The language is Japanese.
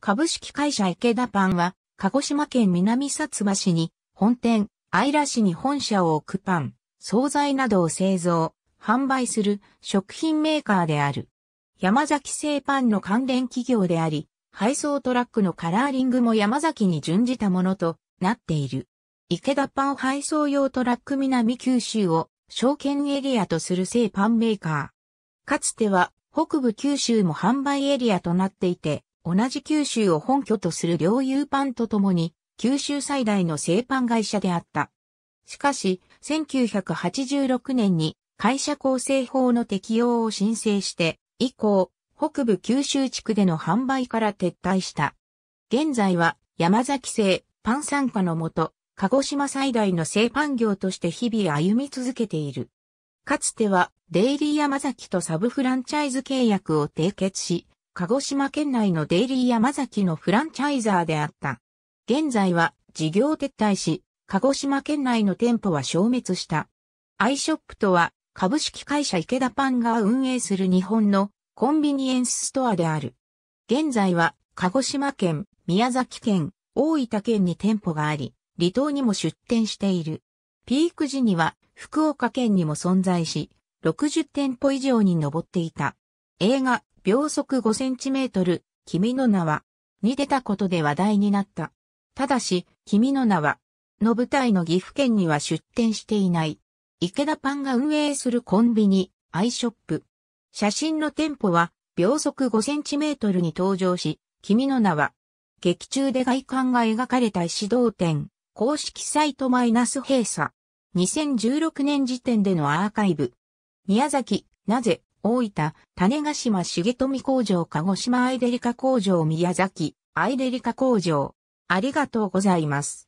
株式会社池田パンは、鹿児島県南薩摩市に本店、愛良市に本社を置くパン、惣菜などを製造、販売する食品メーカーである。山崎製パンの関連企業であり、配送トラックのカラーリングも山崎に準じたものとなっている。池田パン配送用トラック南九州を証券エリアとする製パンメーカー。かつては北部九州も販売エリアとなっていて、同じ九州を本拠とする領有パンとともに、九州最大の製パン会社であった。しかし、1986年に会社構成法の適用を申請して、以降、北部九州地区での販売から撤退した。現在は山崎製パン傘下のもと、鹿児島最大の製パン業として日々歩み続けている。かつては、デイリー山崎とサブフランチャイズ契約を締結し、鹿児島県内のデイリー山崎のフランチャイザーであった。現在は事業撤退し、鹿児島県内の店舗は消滅した。iShop とは株式会社池田パンが運営する日本のコンビニエンスストアである。現在は鹿児島県、宮崎県、大分県に店舗があり、離島にも出店している。ピーク時には福岡県にも存在し、60店舗以上に上っていた。映画、秒速5センチメートル、君の名は、に出たことで話題になった。ただし、君の名は、の舞台の岐阜県には出店していない。池田パンが運営するコンビニ、アイショップ。写真の店舗は、秒速5センチメートルに登場し、君の名は、劇中で外観が描かれた指導店、公式サイトマイナス閉鎖。2016年時点でのアーカイブ。宮崎、なぜ、大分、種ヶ島重富工場、鹿児島アイデリカ工場、宮崎、アイデリカ工場。ありがとうございます。